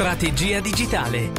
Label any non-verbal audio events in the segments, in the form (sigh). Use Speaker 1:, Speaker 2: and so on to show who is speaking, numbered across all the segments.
Speaker 1: Strategia digitale.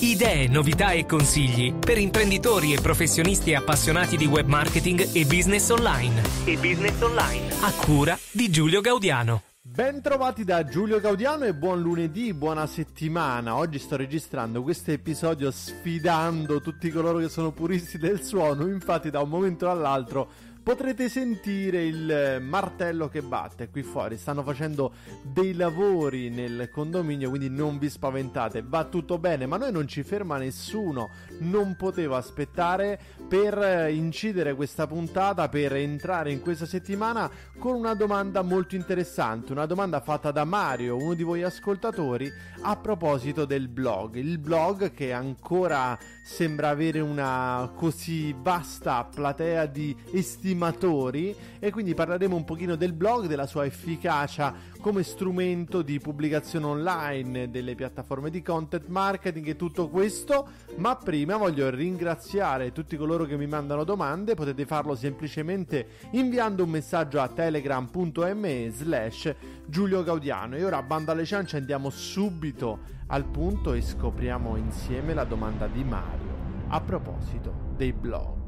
Speaker 1: Idee, novità e consigli per imprenditori e professionisti appassionati di web marketing e business online. E business online. A cura di Giulio Gaudiano. Bentrovati da Giulio Gaudiano e buon lunedì, buona settimana. Oggi sto registrando questo episodio sfidando tutti coloro che sono puristi del suono. Infatti, da un momento all'altro potrete sentire il eh, martello che batte qui fuori. Stanno facendo dei lavori nel condominio, quindi non vi spaventate, va tutto bene, ma noi non ci ferma nessuno. Non potevo aspettare per eh, incidere questa puntata, per entrare in questa settimana con una domanda molto interessante, una domanda fatta da Mario, uno di voi ascoltatori, a proposito del blog. Il blog che ancora sembra avere una così vasta platea di estimazioni stimatori e quindi parleremo un pochino del blog, della sua efficacia come strumento di pubblicazione online, delle piattaforme di content marketing e tutto questo, ma prima voglio ringraziare tutti coloro che mi mandano domande, potete farlo semplicemente inviando un messaggio a telegram.me slash Giulio Gaudiano e ora bando alle ciance andiamo subito al punto e scopriamo insieme la domanda di Mario a proposito dei blog.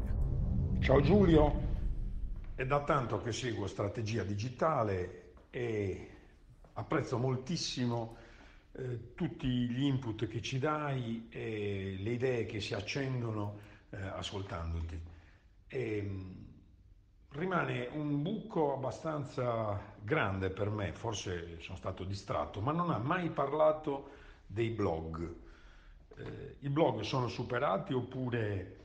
Speaker 1: Ciao Giulio, è da tanto che seguo strategia digitale e apprezzo moltissimo eh, tutti gli input che ci dai e le idee che si accendono eh, ascoltandoti. E, ehm, rimane un buco abbastanza grande per me, forse sono stato distratto, ma non ha mai parlato dei blog. Eh, I blog sono superati oppure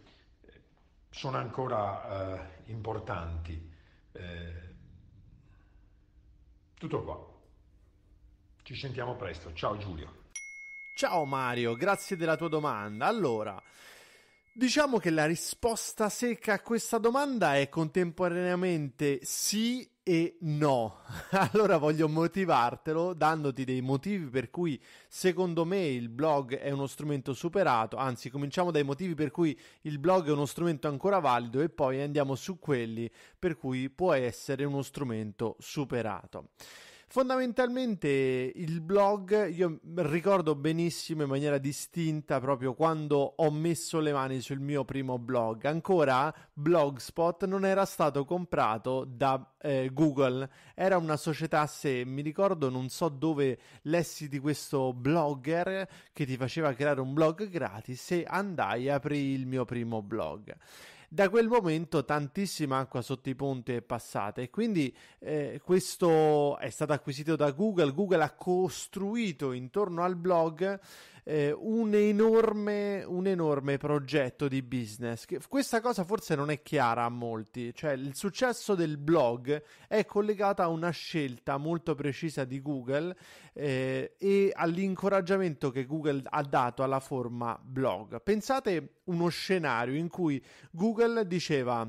Speaker 1: sono ancora eh, importanti. Eh, tutto qua. Ci sentiamo presto. Ciao Giulio. Ciao Mario, grazie della tua domanda. Allora, Diciamo che la risposta secca a questa domanda è contemporaneamente sì e no. (laughs) Allora voglio motivartelo dandoti dei motivi per cui secondo me il blog è uno strumento superato, anzi cominciamo dai motivi per cui il blog è uno strumento ancora valido e poi andiamo su quelli per cui può essere uno strumento superato. Fondamentalmente il blog, io ricordo benissimo in maniera distinta proprio quando ho messo le mani sul mio primo blog. Ancora Blogspot non era stato comprato da eh, Google, era una società a sé, mi ricordo non so dove lessi di questo blogger che ti faceva creare un blog gratis e andai e aprì il mio primo blog. Da quel momento tantissima acqua sotto i ponti è passata e quindi eh, questo è stato acquisito da Google. Google ha costruito intorno al blog eh, un, enorme, un enorme progetto di business. Che, questa cosa forse non è chiara a molti, cioè il successo del blog è collegato a una scelta molto precisa di Google eh, e all'incoraggiamento che Google ha dato alla forma blog. Pensate uno scenario in cui Google diceva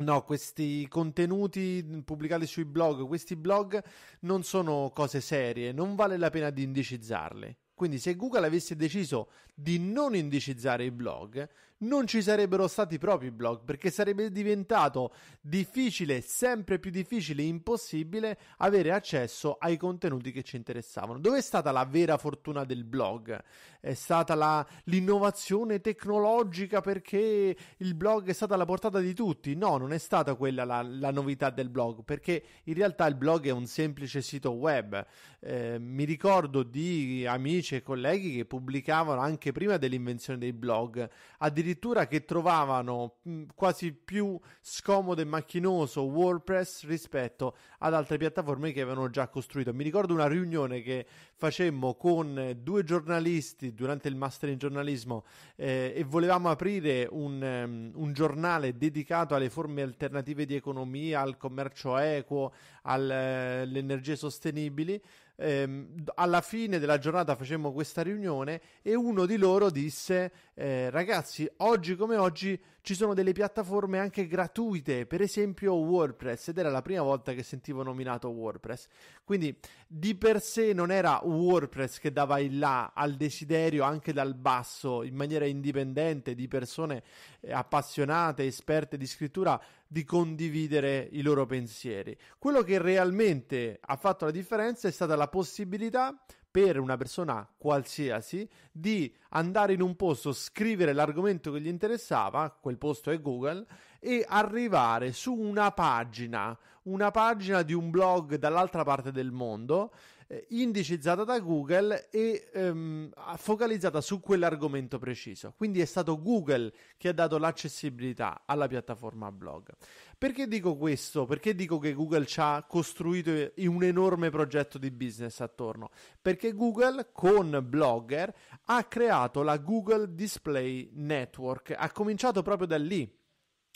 Speaker 1: No, questi contenuti pubblicati sui blog, questi blog non sono cose serie, non vale la pena di indicizzarli. Quindi se Google avesse deciso di non indicizzare i blog, non ci sarebbero stati proprio i blog perché sarebbe diventato difficile, sempre più difficile, impossibile avere accesso ai contenuti che ci interessavano. Dove è stata la vera fortuna del blog? È stata la, l'innovazione tecnologica perché il blog è stata alla portata di tutti? No, non è stata quella la, la novità del blog perché in realtà il blog è un semplice sito web. Eh, mi ricordo di amici e colleghi che pubblicavano anche prima dell'invenzione dei blog addirittura addirittura che trovavano mm, quasi più scomodo e macchinoso WordPress rispetto ad altre piattaforme che avevano già costruito. Mi ricordo una riunione che facemmo con due giornalisti durante il master in giornalismo eh, e volevamo aprire un, um, un, giornale dedicato alle forme alternative di economia, al commercio equo, alle eh, energie sostenibili ehm, alla fine della giornata facemmo questa riunione e uno di loro disse eh, ragazzi oggi come oggi ci sono delle piattaforme anche gratuite per esempio WordPress ed era la prima volta che sentivo nominato WordPress quindi di per sé non era WordPress che dava il là al desiderio anche dal basso in maniera indipendente di persone eh, appassionate esperte di scrittura di condividere i loro pensieri. Quello che realmente ha fatto la differenza è stata la possibilità per una persona qualsiasi di andare in un posto, scrivere l'argomento che gli interessava, quel posto è Google, e arrivare su una pagina, una pagina di un blog dall'altra parte del mondo eh, indicizzata da Google e ehm, focalizzata su quell'argomento preciso. Quindi è stato Google che ha dato l'accessibilità alla piattaforma blog. Perché dico questo? Perché dico che Google ci ha costruito un enorme progetto di business attorno? Perché Google con Blogger ha creato la Google Display Network, ha cominciato proprio da lì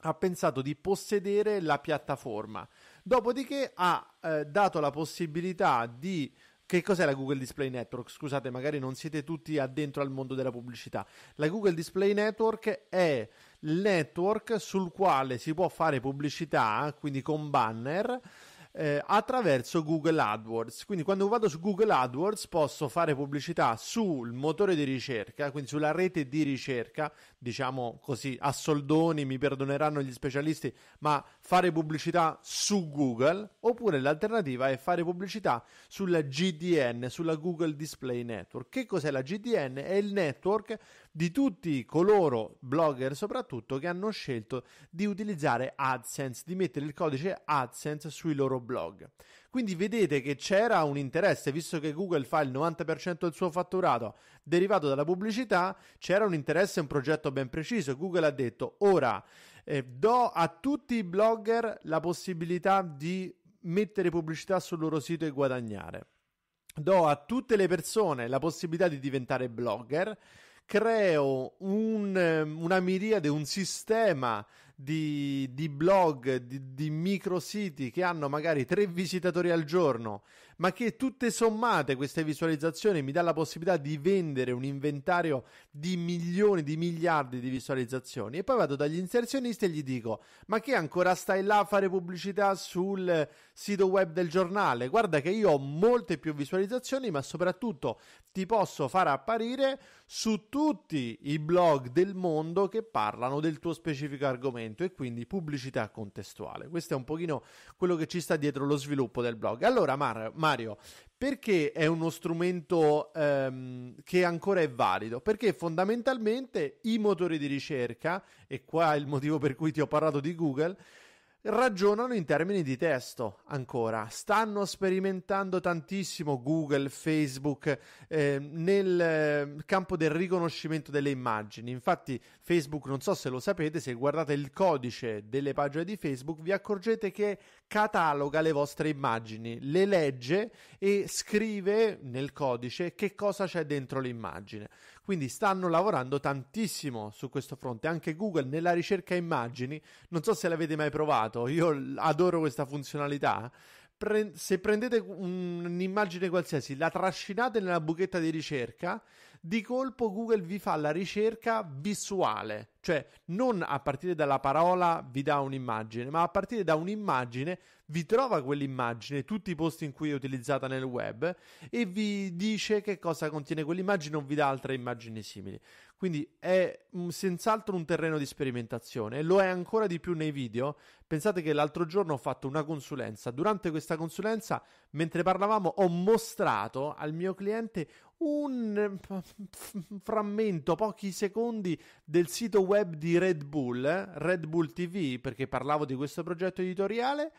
Speaker 1: ha pensato di possedere la piattaforma. Dopodiché ha eh, dato la possibilità di che cos'è la Google Display Network? Scusate, magari non siete tutti addentro al mondo della pubblicità. La Google Display Network è il network sul quale si può fare pubblicità, quindi con banner. Eh, attraverso Google AdWords. Quindi quando vado su Google AdWords posso fare pubblicità sul motore di ricerca, quindi sulla rete di ricerca diciamo così, a soldoni, mi perdoneranno gli specialisti, ma fare pubblicità su Google, oppure l'alternativa è fare pubblicità sulla GDN, sulla Google Display Network. Che cos'è la GDN? È il network di tutti coloro, blogger soprattutto, che hanno scelto di utilizzare AdSense, di mettere il codice AdSense sui loro blog. Quindi vedete che c'era un interesse, visto che Google fa il 90% del suo fatturato derivato dalla pubblicità, c'era un interesse e un progetto ben preciso. Google ha detto ora eh, do a tutti i blogger la possibilità di mettere pubblicità sul loro sito e guadagnare. Do a tutte le persone la possibilità di diventare blogger creo un, eh, una miriade, un sistema di, di blog, di, di micrositi che hanno magari tre visitatori al giorno, ma che tutte sommate queste visualizzazioni mi dà la possibilità di vendere un inventario di milioni, di miliardi di visualizzazioni. E poi vado dagli inserzionisti e gli dico, ma che ancora stai là a fare pubblicità sul sito web del giornale? Guarda che io ho molte più visualizzazioni, ma soprattutto ti posso far apparire su tutti i blog del mondo che parlano del tuo specifico argomento e quindi pubblicità contestuale. Questo è un pochino quello che ci sta dietro lo sviluppo del blog. Allora, Mar, Mario, perché è uno strumento ehm, che ancora è valido? Perché fondamentalmente i motori di ricerca, e qua è il motivo per cui ti ho parlato di Google, ragionano in termini di testo ancora, stanno sperimentando tantissimo Google, Facebook ehm, eh, nel campo del riconoscimento delle immagini, infatti Facebook, non so se lo sapete, se guardate il codice delle pagine di Facebook vi accorgete che cataloga le vostre immagini, le legge e scrive nel codice che cosa c'è dentro l'immagine. Quindi stanno lavorando tantissimo su questo fronte, anche Google nella ricerca immagini, non so se l'avete mai provato, io adoro questa funzionalità, se prendete un'immagine qualsiasi, la trascinate nella buchetta di ricerca di colpo Google vi fa la ricerca visuale, cioè non a partire dalla parola vi dà un'immagine, ma a partire da un'immagine vi trova quell'immagine, tutti i posti in cui è utilizzata nel web e vi dice che cosa contiene quell'immagine o vi dà altre immagini simili. Quindi è senz'altro un terreno di sperimentazione, lo è ancora di più nei video. Pensate che l'altro giorno ho fatto una consulenza, durante questa consulenza, mentre parlavamo, ho mostrato al mio cliente un mm, frammento, pochi secondi del sito web di Red Bull, Red Bull TV, perché parlavo di questo progetto editoriale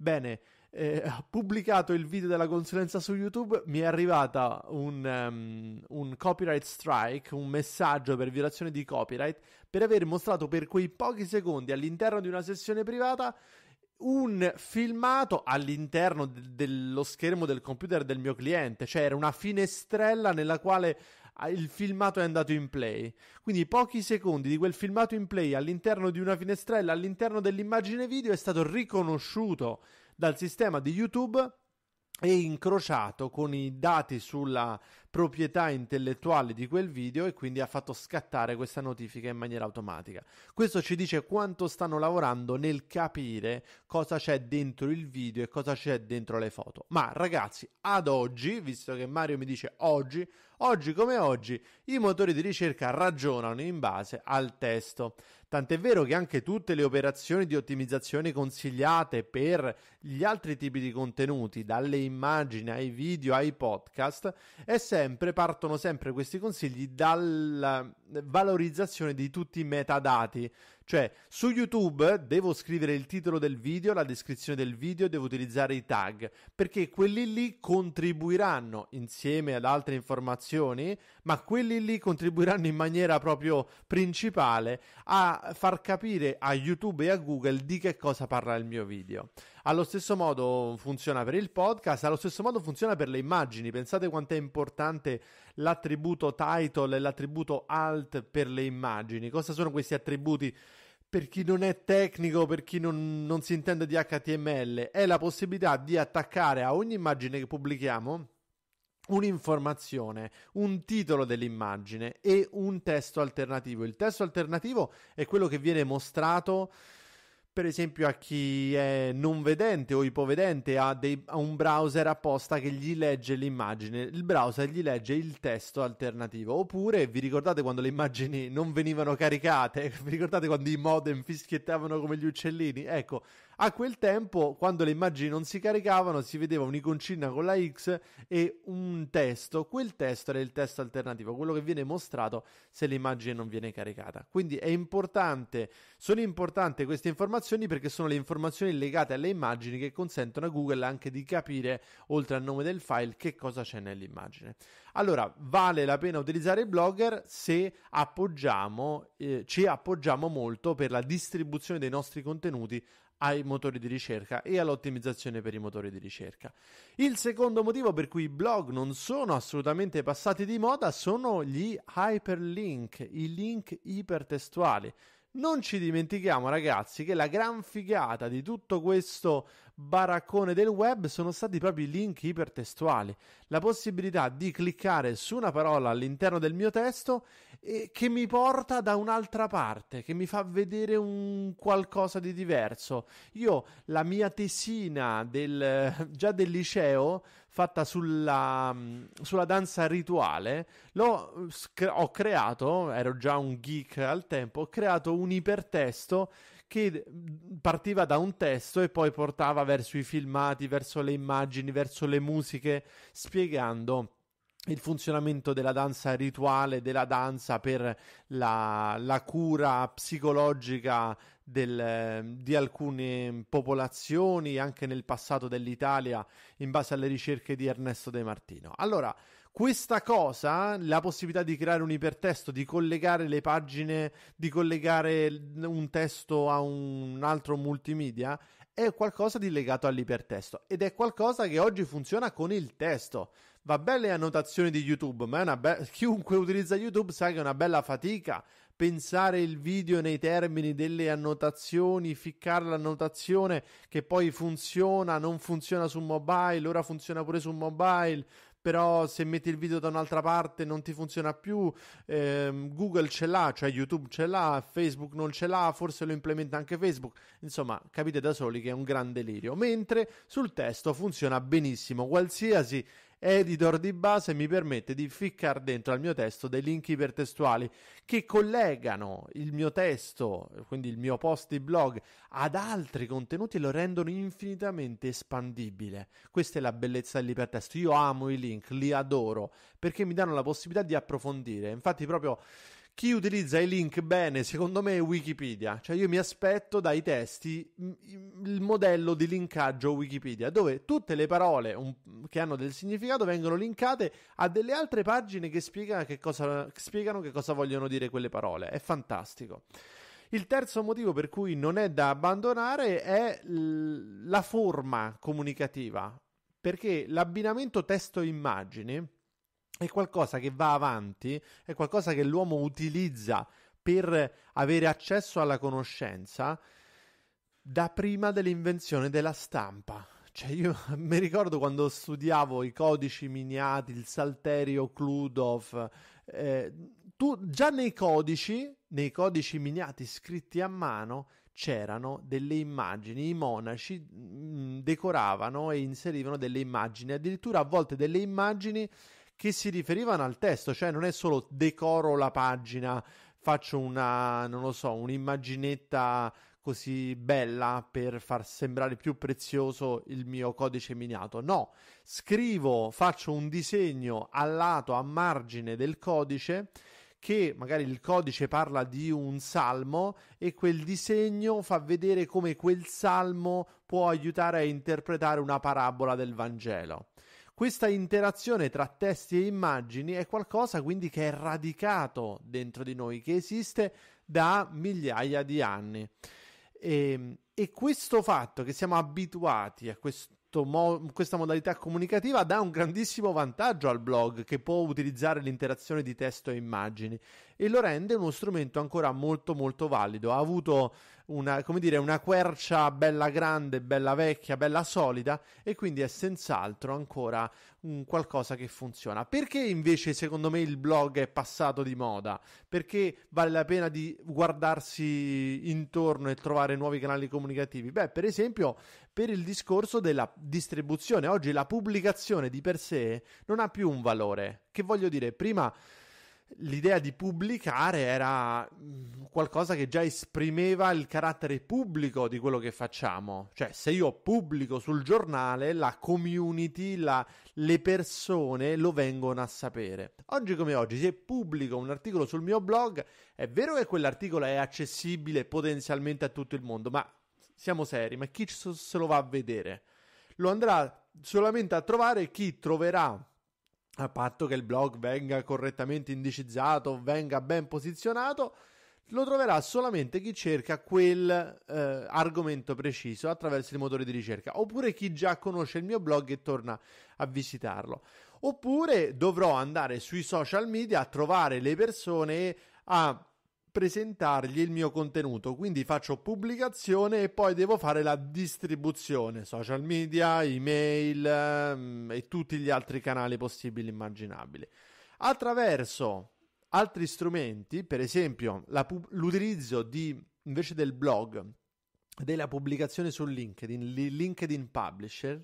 Speaker 1: Bene, eh, (laughs) ho pubblicato il video della consulenza su YouTube, mi è arrivata un, um, un, copyright strike, un messaggio per violazione di copyright, per aver mostrato per quei pochi secondi all'interno di una sessione privata un filmato all'interno de- dello schermo del computer del mio cliente, cioè era una finestrella nella quale Ah, il filmato è andato in play. Quindi pochi secondi di quel filmato in play all'interno di una finestrella, all'interno dell'immagine video, è stato riconosciuto dal sistema di YouTube e incrociato con i dati sulla proprietà intellettuale di quel video e quindi ha fatto scattare questa notifica in maniera automatica. Questo ci dice quanto stanno lavorando nel capire cosa c'è dentro il video e cosa c'è dentro le foto. Ma ragazzi, ad oggi, visto che Mario mi dice oggi, oggi come oggi, i motori di ricerca ragionano in base al testo. Tant'è vero che anche tutte le operazioni di ottimizzazione consigliate per gli altri tipi di contenuti, dalle immagini ai video ai podcast, sempre, partono sempre questi consigli dalla valorizzazione di tutti i metadati cioè, su YouTube devo scrivere il titolo del video, la descrizione del video, devo utilizzare i tag, perché quelli lì contribuiranno insieme ad altre informazioni, ma quelli lì contribuiranno in maniera proprio principale a far capire a YouTube e a Google di che cosa parla il mio video. Allo stesso modo funziona per il podcast, allo stesso modo funziona per le immagini. Pensate quanto è importante l'attributo title e l'attributo alt per le immagini. Cosa sono questi attributi? per chi non è tecnico, per chi non, non si intende di HTML, è la possibilità di attaccare a ogni immagine che pubblichiamo un'informazione, un titolo dell'immagine e un testo alternativo. Il testo alternativo è quello che viene mostrato per esempio a chi è non vedente o ipovedente ha, dei, ha, un browser apposta che gli legge l'immagine, il browser gli legge il testo alternativo. Oppure vi ricordate quando le immagini non venivano caricate? (laughs) Vi ricordate quando i modem fischiettavano come gli uccellini? Ecco, a quel tempo, quando le immagini non si caricavano, si vedeva un'iconcina con la X e un testo. Quel testo era il testo alternativo, quello che viene mostrato se l'immagine non viene caricata. Quindi è importante, sono importanti queste informazioni perché sono le informazioni legate alle immagini che consentono a Google anche di capire, oltre al nome del file, che cosa c'è nell'immagine. Allora, vale la pena utilizzare il blogger se appoggiamo, eh, ci appoggiamo molto per la distribuzione dei nostri contenuti ai motori di ricerca e all'ottimizzazione per i motori di ricerca. Il secondo motivo per cui i blog non sono assolutamente passati di moda sono gli hyperlink, i link ipertestuali. Non ci dimentichiamo ragazzi che la gran figata di tutto questo baraccone del web sono stati proprio i link ipertestuali, la possibilità di cliccare su una parola all'interno del mio testo e che mi porta da un'altra parte, che mi fa vedere un qualcosa di diverso. Io la mia tesina del, (laughs) già del liceo fatta sulla, mm, sulla danza rituale, l'ho mm, ho creato, ero già un geek al tempo, ho creato un ipertesto che partiva da un testo e poi portava verso i filmati, verso le immagini, verso le musiche, spiegando il funzionamento della danza rituale, della danza per la, la cura psicologica del, ehm, di alcune popolazioni, anche nel passato dell'Italia, in base alle ricerche di Ernesto De Martino. Allora, questa cosa, la possibilità di creare un ipertesto, di collegare le pagine, di collegare un testo a un altro multimedia, è qualcosa di legato all'ipertesto ed è qualcosa che oggi funziona con il testo. Va bene le annotazioni di YouTube, ma be- (laughs) chiunque utilizza YouTube sa che è una bella fatica pensare il video nei termini delle annotazioni, ficcare l'annotazione che poi funziona, non funziona su mobile, ora funziona pure su mobile, però se metti il video da un'altra parte non ti funziona più, ehm, Google ce l'ha, cioè YouTube ce l'ha, Facebook non ce l'ha, forse lo implementa anche Facebook, insomma capite da soli che è un gran delirio, mentre sul testo funziona benissimo, qualsiasi editor di base mi permette di ficcare dentro al mio testo dei link ipertestuali che collegano il mio testo, quindi il mio post di blog, ad altri contenuti e lo rendono infinitamente espandibile. Questa è la bellezza dell'ipertesto. Io amo i link, li adoro perché mi danno la possibilità di approfondire. Infatti, proprio chi utilizza i link bene, secondo me, è Wikipedia. Cioè, io mi aspetto dai testi mm, il modello di linkaggio Wikipedia, dove tutte le parole che hanno del significato vengono linkate a delle altre pagine che, spiega che cosa, spiegano che cosa vogliono dire quelle parole. È fantastico. Il terzo motivo per cui non è da abbandonare è l- la forma comunicativa, perché l'abbinamento testo-immagini è qualcosa che va avanti, è qualcosa che l'uomo utilizza per avere accesso alla conoscenza da prima dell'invenzione della stampa. Cioè io (laughs) mi ricordo quando studiavo i codici miniati, il Salterio, Kludov, eh, tu, già nei codici, nei codici miniati scritti a mano c'erano delle immagini, i monaci mh, mm, decoravano e inserivano delle immagini, addirittura a volte delle immagini che si riferivano al testo, cioè non è solo decoro la pagina, faccio una, non lo so, un'immaginetta così bella per far sembrare più prezioso il mio codice miniato. No, scrivo, faccio un disegno al lato, a margine del codice che magari il codice parla di un salmo e quel disegno fa vedere come quel salmo può aiutare a interpretare una parabola del Vangelo. Questa interazione tra testi e immagini è qualcosa quindi che è radicato dentro di noi, che esiste da migliaia di anni. E, ehm, e questo fatto che siamo abituati a mo- questa modalità comunicativa dà un grandissimo vantaggio al blog che può utilizzare l'interazione di testo e immagini e lo rende uno strumento ancora molto molto valido. Ha avuto una, come dire, una quercia bella grande, bella vecchia, bella solida e quindi è senz'altro ancora un qualcosa che funziona. Perché invece secondo me il blog è passato di moda? Perché vale la pena di guardarsi intorno e trovare nuovi canali comunicativi? Beh, per esempio, per il discorso della distribuzione, oggi la pubblicazione di per sé non ha più un valore. Che voglio dire, prima l'idea di pubblicare era mm, qualcosa che già esprimeva il carattere pubblico di quello che facciamo. Cioè, se io pubblico sul giornale, la community, la, le persone lo vengono a sapere. Oggi come oggi, se pubblico un articolo sul mio blog, è vero che quell'articolo è accessibile potenzialmente a tutto il mondo, ma siamo seri, ma chi se lo va a vedere? Lo andrà solamente a trovare chi troverà a patto che il blog venga correttamente indicizzato, venga ben posizionato, lo troverà solamente chi cerca quel eh, argomento preciso attraverso il motore di ricerca, oppure chi già conosce il mio blog e torna a visitarlo. Oppure dovrò andare sui social media a trovare le persone e a presentargli il mio contenuto, quindi faccio pubblicazione e poi devo fare la distribuzione, social media, email ehm, e tutti gli altri canali possibili e immaginabili. Attraverso altri strumenti, per esempio pub- l'utilizzo di, invece del blog, della pubblicazione su LinkedIn, LinkedIn Publisher,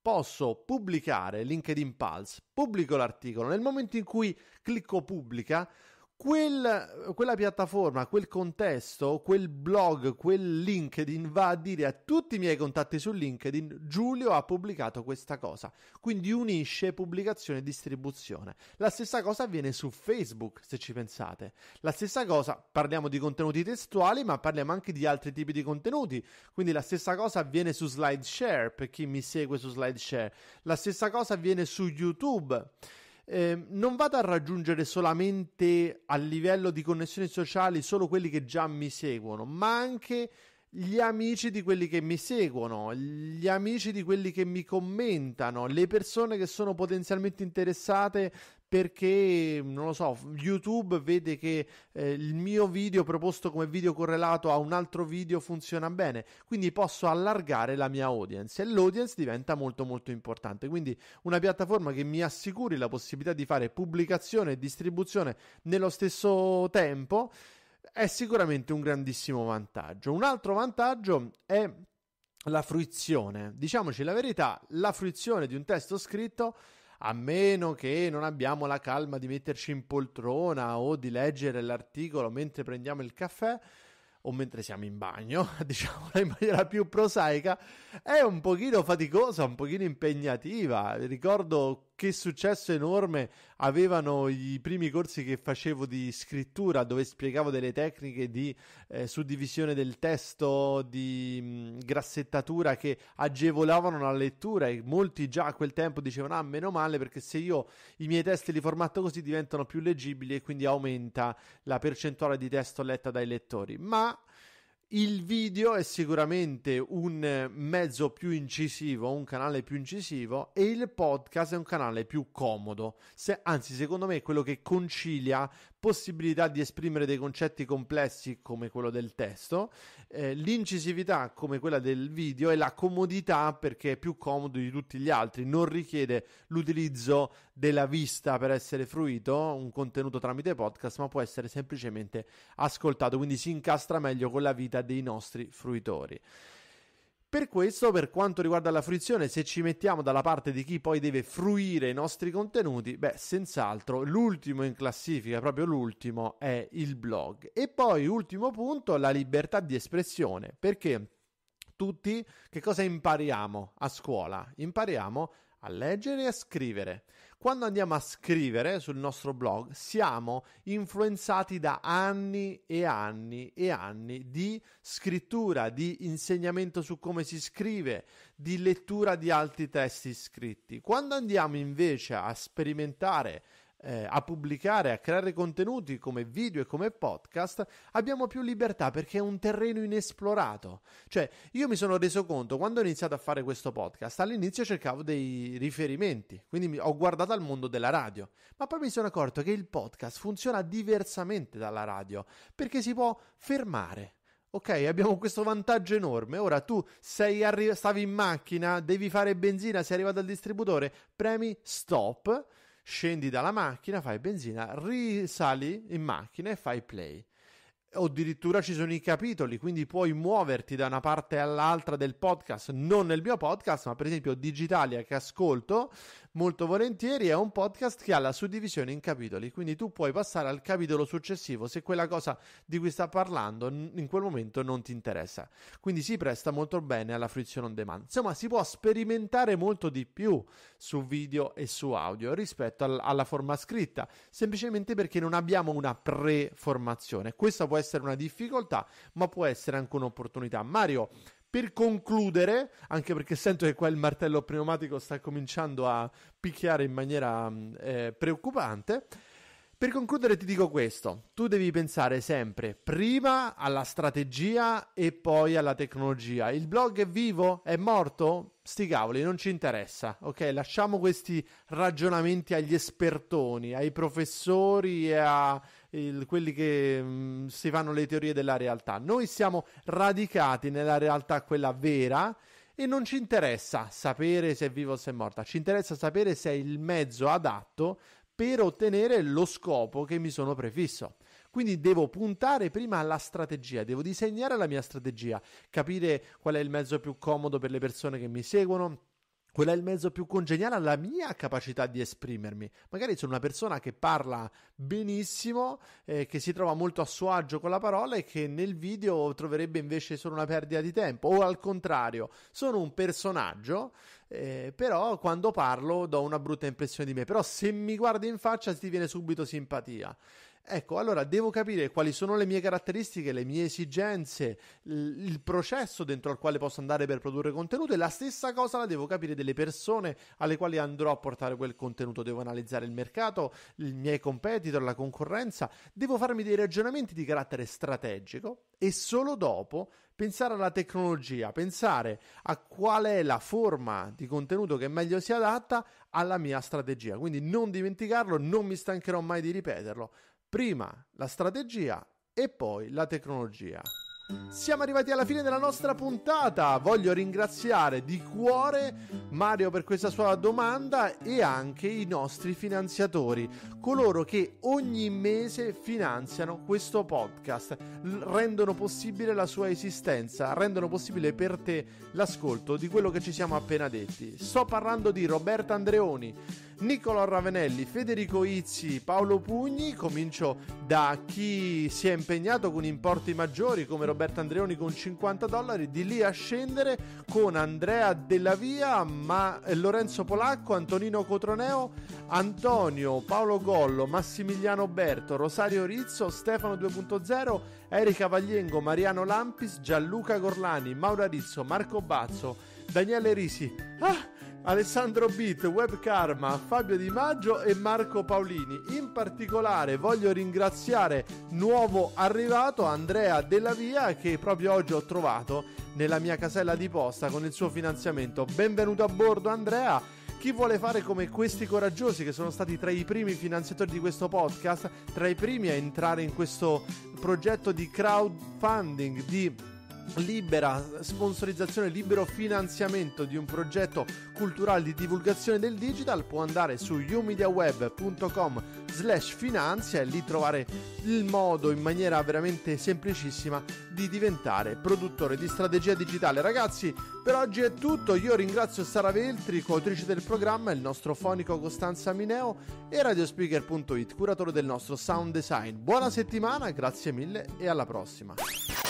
Speaker 1: posso pubblicare LinkedIn Pulse, pubblico l'articolo, nel momento in cui clicco pubblica Quel, quella piattaforma, quel contesto, quel blog, quel LinkedIn va a dire a tutti i miei contatti su LinkedIn Giulio ha pubblicato questa cosa. Quindi unisce pubblicazione e distribuzione. La stessa cosa avviene su Facebook, se ci pensate. La stessa cosa, parliamo di contenuti testuali, ma parliamo anche di altri tipi di contenuti. Quindi la stessa cosa avviene su SlideShare, per chi mi segue su SlideShare. La stessa cosa avviene su YouTube eh, non vado a raggiungere solamente a livello di connessioni sociali solo quelli che già mi seguono, ma anche gli amici di quelli che mi seguono, gli amici di quelli che mi commentano, le persone che sono potenzialmente interessate perché, non lo so, YouTube vede che eh, il mio video proposto come video correlato a un altro video funziona bene, quindi posso allargare la mia audience e l'audience diventa molto molto importante, quindi una piattaforma che mi assicuri la possibilità di fare pubblicazione e distribuzione nello stesso tempo è sicuramente un grandissimo vantaggio. Un altro vantaggio è la fruizione. Diciamoci la verità, la fruizione di un testo scritto, a meno che non abbiamo la calma di metterci in poltrona o di leggere l'articolo mentre prendiamo il caffè o mentre siamo in bagno, (laughs) diciamola in maniera più prosaica, è un pochino faticosa, un pochino impegnativa. Ricordo che successo enorme avevano i primi corsi che facevo di scrittura, dove spiegavo delle tecniche di eh, suddivisione del testo, di mh, mm, grassettatura che agevolavano la lettura e molti già a quel tempo dicevano "Ah, meno male perché se io i miei testi li formatto così diventano più leggibili e quindi aumenta la percentuale di testo letta dai lettori". Ma il video è sicuramente un mezzo più incisivo, un canale più incisivo e il podcast è un canale più comodo, Se, anzi secondo me è quello che concilia possibilità di esprimere dei concetti complessi come quello del testo, eh, l'incisività come quella del video e la comodità perché è più comodo di tutti gli altri, non richiede l'utilizzo della vista per essere fruito un contenuto tramite podcast, ma può essere semplicemente ascoltato, quindi si incastra meglio con la vita dei nostri fruitori. Per questo, per quanto riguarda la fruizione, se ci mettiamo dalla parte di chi poi deve fruire i nostri contenuti, beh, senz'altro l'ultimo in classifica, proprio l'ultimo, è il blog. E poi, ultimo punto, la libertà di espressione, perché tutti che cosa impariamo a scuola? Impariamo a leggere e a scrivere. Quando andiamo a scrivere sul nostro blog siamo influenzati da anni e anni e anni di scrittura, di insegnamento su come si scrive, di lettura di altri testi scritti. Quando andiamo invece a sperimentare eh, a pubblicare, a creare contenuti come video e come podcast, abbiamo più libertà perché è un terreno inesplorato. Cioè, io mi sono reso conto quando ho iniziato a fare questo podcast, all'inizio cercavo dei riferimenti, quindi ho guardato al mondo della radio, ma poi mi sono accorto che il podcast funziona diversamente dalla radio, perché si può fermare. Ok, abbiamo questo vantaggio enorme. Ora tu arri- stavi in macchina, devi fare benzina, sei arrivato al distributore, premi stop scendi dalla macchina, fai benzina, risali in macchina e fai play. O addirittura ci sono i capitoli, quindi puoi muoverti da una parte all'altra del podcast, non nel mio podcast, ma per esempio Digitalia che ascolto, molto volentieri è un podcast che ha la suddivisione in capitoli, quindi tu puoi passare al capitolo successivo se quella cosa di cui sta parlando in quel momento non ti interessa. Quindi si presta molto bene alla fruizione on demand. Insomma, si può sperimentare molto di più su video e su audio rispetto al- alla forma scritta, semplicemente perché non abbiamo una pre-formazione. Questa può essere una difficoltà, ma può essere anche un'opportunità. Mario per concludere, anche perché sento che qua il martello pneumatico sta cominciando a picchiare in maniera mm, eh, preoccupante, per concludere ti dico questo, tu devi pensare sempre prima alla strategia e poi alla tecnologia. Il blog è vivo? È morto? Sti cavoli, non ci interessa, ok? Lasciamo questi ragionamenti agli espertoni, ai professori e a il, quelli che mh, mm, si fanno le teorie della realtà. Noi siamo radicati nella realtà quella vera e non ci interessa sapere se è vivo o se è morta, ci interessa sapere se è il mezzo adatto per ottenere lo scopo che mi sono prefisso. Quindi devo puntare prima alla strategia, devo disegnare la mia strategia, capire qual è il mezzo più comodo per le persone che mi seguono quella è il mezzo più congeniale alla mia capacità di esprimermi. Magari sono una persona che parla benissimo, eh, che si trova molto a suo agio con la parola e che nel video troverebbe invece solo una perdita di tempo, o al contrario, sono un personaggio, eh, però quando parlo do una brutta impressione di me, però se mi guardi in faccia ti viene subito simpatia. Ecco, allora devo capire quali sono le mie caratteristiche, le mie esigenze, il processo dentro al quale posso andare per produrre contenuto e la stessa cosa la devo capire delle persone alle quali andrò a portare quel contenuto. Devo analizzare il mercato, i miei competitor, la concorrenza, devo farmi dei ragionamenti di carattere strategico e solo dopo pensare alla tecnologia, pensare a qual è la forma di contenuto che meglio si adatta alla mia strategia. Quindi non dimenticarlo, non mi stancherò mai di ripeterlo prima la strategia e poi la tecnologia. Siamo arrivati alla fine della nostra puntata. Voglio ringraziare di cuore Mario per questa sua domanda e anche i nostri finanziatori, coloro che ogni mese finanziano questo podcast, rendono possibile la sua esistenza, rendono possibile per te l'ascolto di quello che ci siamo appena detti. Sto parlando di Roberta Andreoni Nicola Ravenelli, Federico Izzi, Paolo Pugni. Comincio da chi si è impegnato con importi maggiori come Roberto Andreoni con 50 dollari, di lì a scendere con Andrea Della Via, ma eh, Lorenzo Polacco, Antonino Cotroneo, Antonio, Paolo Gollo, Massimiliano Berto, Rosario Rizzo, Stefano 2.0, Erika Vagliengo, Mariano Lampis, Gianluca Gorlani, Maura Rizzo, Marco Bazzo, Daniele Risi. Ah! Alessandro Beat, Web Karma, Fabio Di Maggio e Marco Paolini. In particolare voglio ringraziare nuovo arrivato Andrea Della Via che proprio oggi ho trovato nella mia casella di posta con il suo finanziamento. Benvenuto a bordo Andrea. Chi vuole fare come questi coraggiosi che sono stati tra i primi finanziatori di questo podcast, tra i primi a entrare in questo progetto di crowdfunding di libera sponsorizzazione, libero finanziamento di un progetto culturale di divulgazione del digital può andare su umediaweb.com slash finanzia e lì trovare il modo in maniera veramente semplicissima di diventare produttore di strategia digitale. Ragazzi, per oggi è tutto. Io ringrazio Sara Veltri, coautrice del programma, il nostro fonico Costanza Mineo e radiospeaker.it, curatore del nostro sound design. Buona settimana, grazie mille e alla prossima.